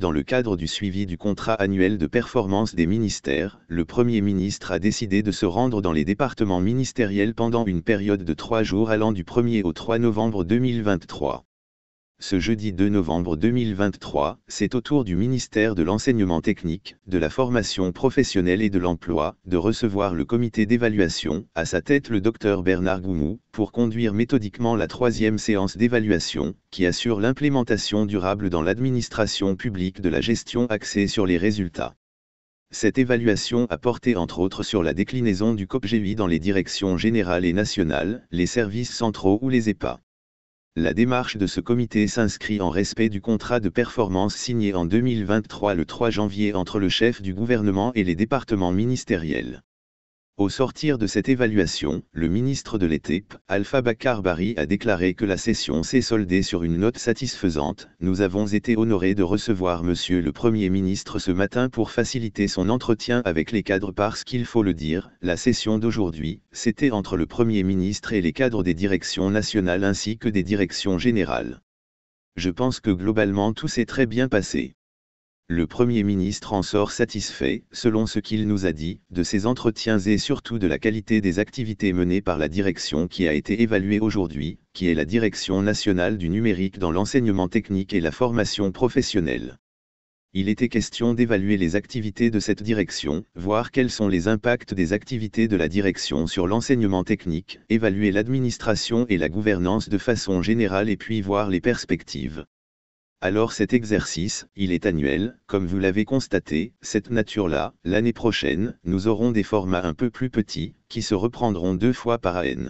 Dans le cadre du suivi du contrat annuel de performance des ministères, le Premier ministre a décidé de se rendre dans les départements ministériels pendant une période de trois jours allant du 1er au 3 novembre 2023 ce jeudi 2 novembre 2023, c'est au tour du ministère de l'Enseignement technique, de la formation professionnelle et de l'emploi de recevoir le comité d'évaluation, à sa tête le docteur Bernard Goumou, pour conduire méthodiquement la troisième séance d'évaluation, qui assure l'implémentation durable dans l'administration publique de la gestion axée sur les résultats. Cette évaluation a porté entre autres sur la déclinaison du COPGI dans les directions générales et nationales, les services centraux ou les EPA. La démarche de ce comité s'inscrit en respect du contrat de performance signé en 2023 le 3 janvier entre le chef du gouvernement et les départements ministériels. Au sortir de cette évaluation, le ministre de l'ETEP, Alpha Bakar Bari, a déclaré que la session s'est soldée sur une note satisfaisante. Nous avons été honorés de recevoir Monsieur le Premier ministre ce matin pour faciliter son entretien avec les cadres parce qu'il faut le dire, la session d'aujourd'hui, c'était entre le Premier ministre et les cadres des directions nationales ainsi que des directions générales. Je pense que globalement tout s'est très bien passé le Premier ministre en sort satisfait, selon ce qu'il nous a dit, de ses entretiens et surtout de la qualité des activités menées par la direction qui a été évaluée aujourd'hui, qui est la Direction nationale du numérique dans l'enseignement technique et la formation professionnelle. Il était question d'évaluer les activités de cette direction, voir quels sont les impacts des activités de la direction sur l'enseignement technique, évaluer l'administration et la gouvernance de façon générale et puis voir les perspectives. Alors cet exercice, il est annuel, comme vous l'avez constaté, cette nature-là, l'année prochaine, nous aurons des formats un peu plus petits, qui se reprendront deux fois par année.